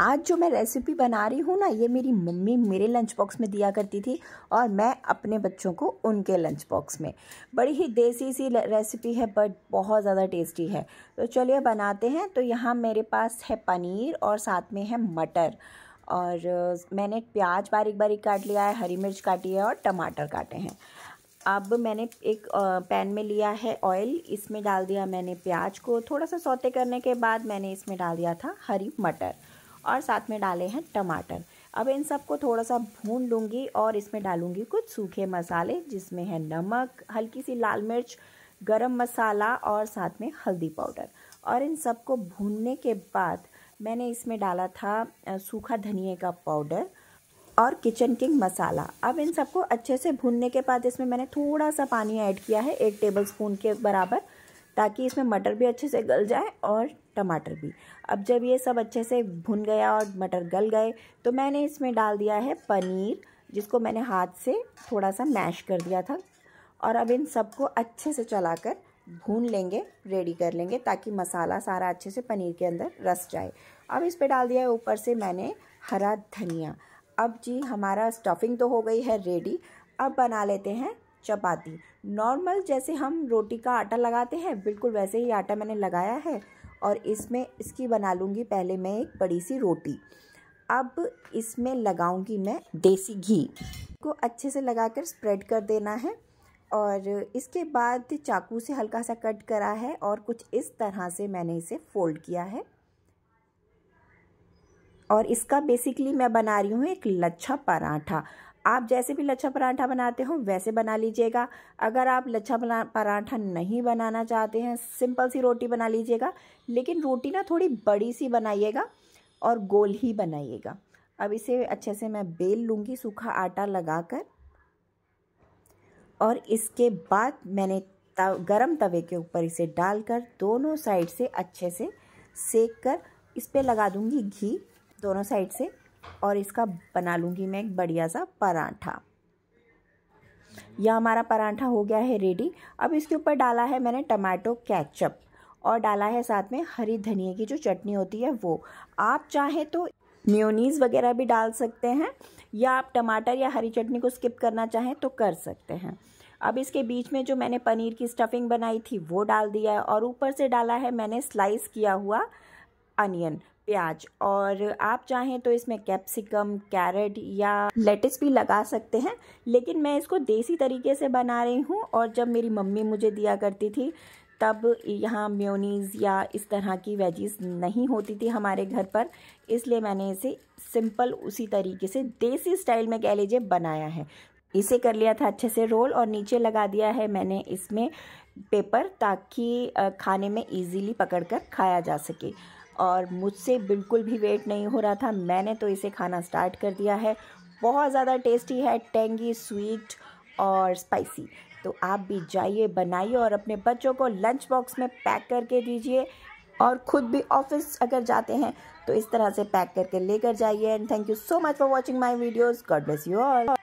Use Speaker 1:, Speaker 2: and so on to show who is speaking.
Speaker 1: आज जो मैं रेसिपी बना रही हूँ ना ये मेरी मम्मी मेरे लंच बॉक्स में दिया करती थी और मैं अपने बच्चों को उनके लंच बॉक्स में बड़ी ही देसी सी रेसिपी है बट बहुत ज़्यादा टेस्टी है तो चलिए बनाते हैं तो यहाँ मेरे पास है पनीर और साथ में है मटर और मैंने प्याज बारीक बारीक काट लिया है हरी मिर्च काटी है और टमाटर काटे हैं अब मैंने एक पैन में लिया है ऑयल इसमें डाल दिया मैंने प्याज को थोड़ा सा सौते करने के बाद मैंने इसमें डाल दिया था हरी मटर और साथ में डाले हैं टमाटर अब इन सबको थोड़ा सा भून लूँगी और इसमें डालूँगी कुछ सूखे मसाले जिसमें है नमक हल्की सी लाल मिर्च गरम मसाला और साथ में हल्दी पाउडर और इन सबको भूनने के बाद मैंने इसमें डाला था सूखा धनिए का पाउडर और किचन किंग मसाला अब इन सबको अच्छे से भूनने के बाद इसमें मैंने थोड़ा सा पानी ऐड किया है एक स्पून के बराबर ताकि इसमें मटर भी अच्छे से गल जाए और टमाटर भी अब जब ये सब अच्छे से भुन गया और मटर गल गए तो मैंने इसमें डाल दिया है पनीर जिसको मैंने हाथ से थोड़ा सा मैश कर दिया था और अब इन सबको अच्छे से चलाकर भून लेंगे रेडी कर लेंगे ताकि मसाला सारा अच्छे से पनीर के अंदर रस जाए अब इस पे डाल दिया है ऊपर से मैंने हरा धनिया अब जी हमारा स्टफिंग तो हो गई है रेडी अब बना लेते हैं चपाती नॉर्मल जैसे हम रोटी का आटा लगाते हैं बिल्कुल वैसे ही आटा मैंने लगाया है और इसमें इसकी बना लूँगी पहले मैं एक बड़ी सी रोटी अब इसमें लगाऊंगी मैं देसी घी को अच्छे से लगाकर स्प्रेड कर देना है और इसके बाद चाकू से हल्का सा कट करा है और कुछ इस तरह से मैंने इसे फोल्ड किया है और इसका बेसिकली मैं बना रही हूँ एक लच्छा पराठा आप जैसे भी लच्छा पराठा बनाते हो वैसे बना लीजिएगा अगर आप लच्छा पराठा नहीं बनाना चाहते हैं सिंपल सी रोटी बना लीजिएगा लेकिन रोटी ना थोड़ी बड़ी सी बनाइएगा और गोल ही बनाइएगा अब इसे अच्छे से मैं बेल लूँगी सूखा आटा लगा कर और इसके बाद मैंने तव गरम तवे के ऊपर इसे डालकर दोनों साइड से अच्छे से सेक कर इस पर लगा दूँगी घी दोनों साइड से और इसका बना लूँगी मैं एक बढ़िया सा पराठा यह हमारा पराठा हो गया है रेडी अब इसके ऊपर डाला है मैंने टमाटो कैचअप और डाला है साथ में हरी धनिया की जो चटनी होती है वो आप चाहें तो म्योनीस वगैरह भी डाल सकते हैं या आप टमाटर या हरी चटनी को स्किप करना चाहें तो कर सकते हैं अब इसके बीच में जो मैंने पनीर की स्टफिंग बनाई थी वो डाल दिया है और ऊपर से डाला है मैंने स्लाइस किया हुआ अनियन प्याज और आप चाहें तो इसमें कैप्सिकम कैरेट या लेटिस भी लगा सकते हैं लेकिन मैं इसको देसी तरीके से बना रही हूँ और जब मेरी मम्मी मुझे दिया करती थी तब यहाँ म्योनीज़ या इस तरह की वेजीज नहीं होती थी हमारे घर पर इसलिए मैंने इसे सिंपल उसी तरीके से देसी स्टाइल में कह लीजिए बनाया है इसे कर लिया था अच्छे से रोल और नीचे लगा दिया है मैंने इसमें पेपर ताकि खाने में इजीली पकड़कर खाया जा सके और मुझसे बिल्कुल भी वेट नहीं हो रहा था मैंने तो इसे खाना स्टार्ट कर दिया है बहुत ज़्यादा टेस्टी है टेंगी स्वीट और स्पाइसी तो आप भी जाइए बनाइए और अपने बच्चों को लंच बॉक्स में पैक करके दीजिए और ख़ुद भी ऑफिस अगर जाते हैं तो इस तरह से पैक करके लेकर जाइए and thank you so much for watching my videos God bless you all